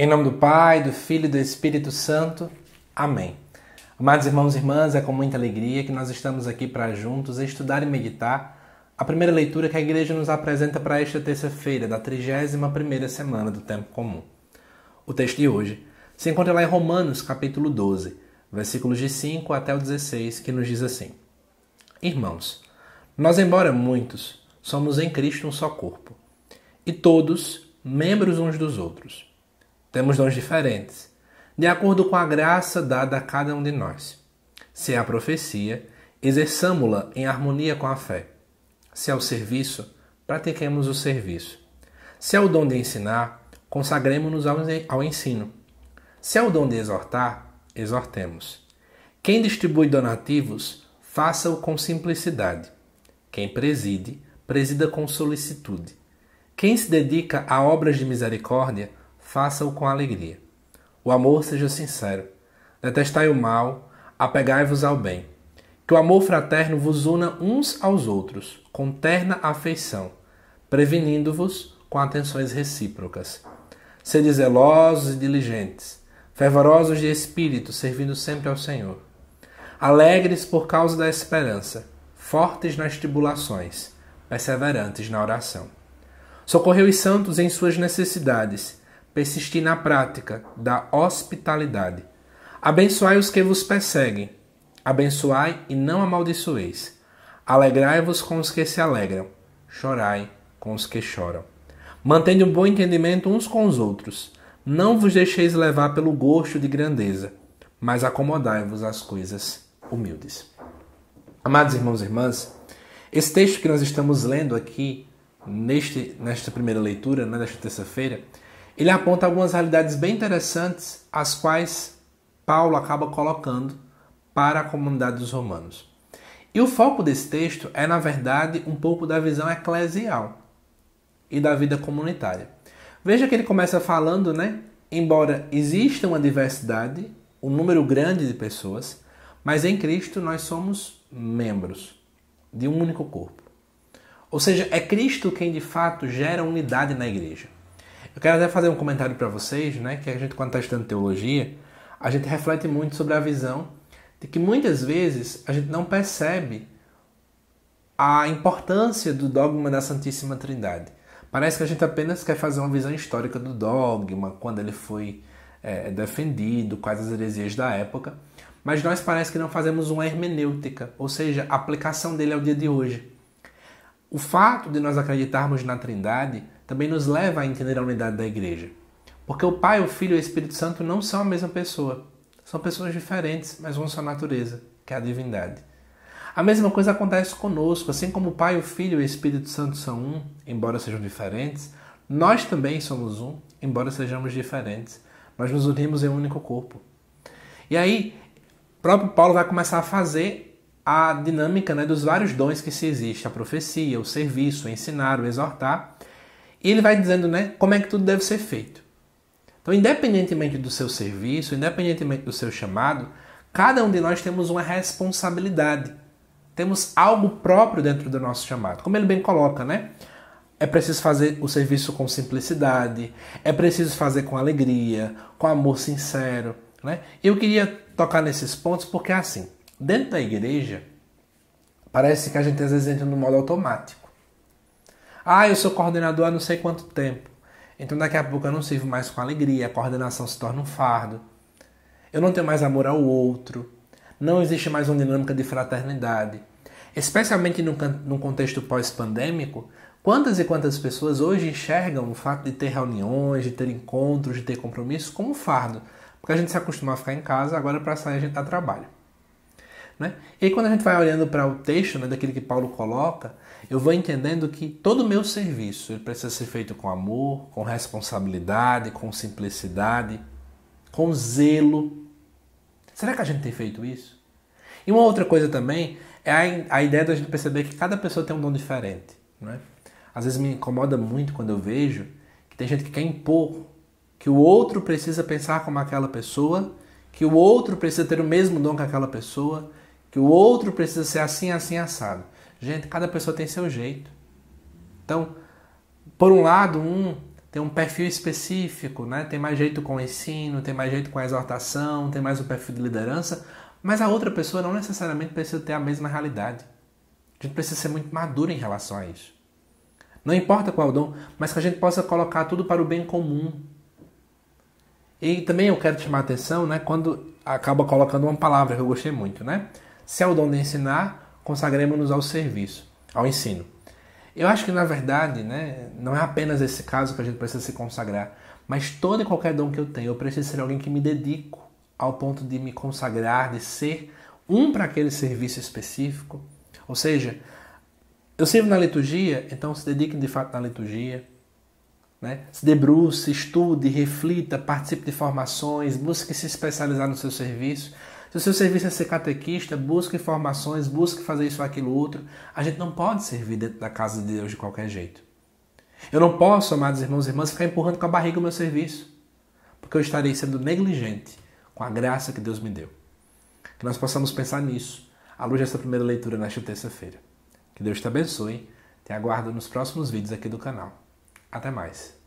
Em nome do Pai, do Filho e do Espírito Santo. Amém. Amados irmãos e irmãs, é com muita alegria que nós estamos aqui para juntos estudar e meditar a primeira leitura que a igreja nos apresenta para esta terça-feira, da 31ª semana do tempo comum. O texto de hoje se encontra lá em Romanos, capítulo 12, versículos de 5 até o 16, que nos diz assim: Irmãos, nós embora muitos, somos em Cristo um só corpo, e todos membros uns dos outros. Temos dons diferentes, de acordo com a graça dada a cada um de nós. Se é a profecia, exerçamo-la em harmonia com a fé. Se é o serviço, pratiquemos o serviço. Se é o dom de ensinar, consagremos-nos ao ensino. Se é o dom de exortar, exortemos. Quem distribui donativos, faça-o com simplicidade. Quem preside, presida com solicitude. Quem se dedica a obras de misericórdia, faça-o com alegria. O amor seja sincero. Detestai o mal, apegai-vos ao bem. Que o amor fraterno vos una uns aos outros, com terna afeição, prevenindo-vos com atenções recíprocas. Sede zelosos e diligentes, fervorosos de espírito, servindo sempre ao Senhor. Alegres por causa da esperança, fortes nas tribulações, perseverantes na oração. Socorreu os santos em suas necessidades persistir na prática da hospitalidade. Abençoai os que vos perseguem, abençoai e não amaldiçoeis. Alegrai-vos com os que se alegram, chorai com os que choram. Mantende um bom entendimento uns com os outros. Não vos deixeis levar pelo gosto de grandeza, mas acomodai-vos às coisas humildes. Amados irmãos e irmãs, esse texto que nós estamos lendo aqui, neste, nesta primeira leitura, né, nesta terça-feira, ele aponta algumas realidades bem interessantes, as quais Paulo acaba colocando para a comunidade dos romanos. E o foco desse texto é, na verdade, um pouco da visão eclesial e da vida comunitária. Veja que ele começa falando, né? Embora exista uma diversidade, um número grande de pessoas, mas em Cristo nós somos membros de um único corpo. Ou seja, é Cristo quem de fato gera unidade na igreja. Eu quero até fazer um comentário para vocês, né, que a gente quando está estudando teologia, a gente reflete muito sobre a visão de que muitas vezes a gente não percebe a importância do dogma da Santíssima Trindade. Parece que a gente apenas quer fazer uma visão histórica do dogma, quando ele foi é, defendido, quais as heresias da época, mas nós parece que não fazemos uma hermenêutica, ou seja, a aplicação dele ao dia de hoje. O fato de nós acreditarmos na Trindade também nos leva a entender a unidade da igreja. Porque o Pai, o Filho e o Espírito Santo não são a mesma pessoa. São pessoas diferentes, mas uma só natureza, que é a divindade. A mesma coisa acontece conosco, assim como o Pai, o Filho e o Espírito Santo são um, embora sejam diferentes, nós também somos um, embora sejamos diferentes. Nós nos unimos em um único corpo. E aí, próprio Paulo vai começar a fazer a dinâmica né, dos vários dons que se existe, a profecia, o serviço, o ensinar, o exortar, e ele vai dizendo, né, como é que tudo deve ser feito. Então, independentemente do seu serviço, independentemente do seu chamado, cada um de nós temos uma responsabilidade. Temos algo próprio dentro do nosso chamado. Como ele bem coloca, né? É preciso fazer o serviço com simplicidade, é preciso fazer com alegria, com amor sincero, né? Eu queria tocar nesses pontos porque assim, dentro da igreja, parece que a gente às vezes entra no modo automático. Ah, eu sou coordenador há não sei quanto tempo. Então daqui a pouco eu não sirvo mais com alegria, a coordenação se torna um fardo. Eu não tenho mais amor ao outro. Não existe mais uma dinâmica de fraternidade. Especialmente num contexto pós-pandêmico, quantas e quantas pessoas hoje enxergam o fato de ter reuniões, de ter encontros, de ter compromissos como um fardo? Porque a gente se acostuma a ficar em casa, agora para sair a gente dá trabalho. Né? E aí, quando a gente vai olhando para o texto né, daquele que Paulo coloca, eu vou entendendo que todo o meu serviço ele precisa ser feito com amor, com responsabilidade, com simplicidade, com zelo. Será que a gente tem feito isso? E uma outra coisa também é a, a ideia da gente perceber que cada pessoa tem um dom diferente. Né? Às vezes me incomoda muito quando eu vejo que tem gente que quer impor que o outro precisa pensar como aquela pessoa, que o outro precisa ter o mesmo dom que aquela pessoa, que o outro precisa ser assim, assim, assado. Gente, cada pessoa tem seu jeito. Então, por um lado, um tem um perfil específico, né? Tem mais jeito com o ensino, tem mais jeito com a exortação, tem mais o perfil de liderança, mas a outra pessoa não necessariamente precisa ter a mesma realidade. A gente precisa ser muito maduro em relação a isso. Não importa qual dom, mas que a gente possa colocar tudo para o bem comum. E também eu quero chamar a atenção, né, quando acaba colocando uma palavra que eu gostei muito, né? Se é o dom de ensinar, consagremos-nos ao serviço, ao ensino. Eu acho que, na verdade, né, não é apenas esse caso que a gente precisa se consagrar, mas todo e qualquer dom que eu tenho, eu preciso ser alguém que me dedico ao ponto de me consagrar, de ser um para aquele serviço específico. Ou seja, eu sirvo na liturgia, então se dedique de fato na liturgia. Né? Se debruce, estude, reflita, participe de formações, busque se especializar no seu serviço. Se o seu serviço é ser catequista, busque informações, busque fazer isso, aquilo, outro. A gente não pode servir dentro da casa de Deus de qualquer jeito. Eu não posso, amados irmãos e irmãs, ficar empurrando com a barriga o meu serviço, porque eu estarei sendo negligente com a graça que Deus me deu. Que nós possamos pensar nisso à luz dessa primeira leitura nesta terça-feira. Que Deus te abençoe. Te aguardo nos próximos vídeos aqui do canal. Até mais!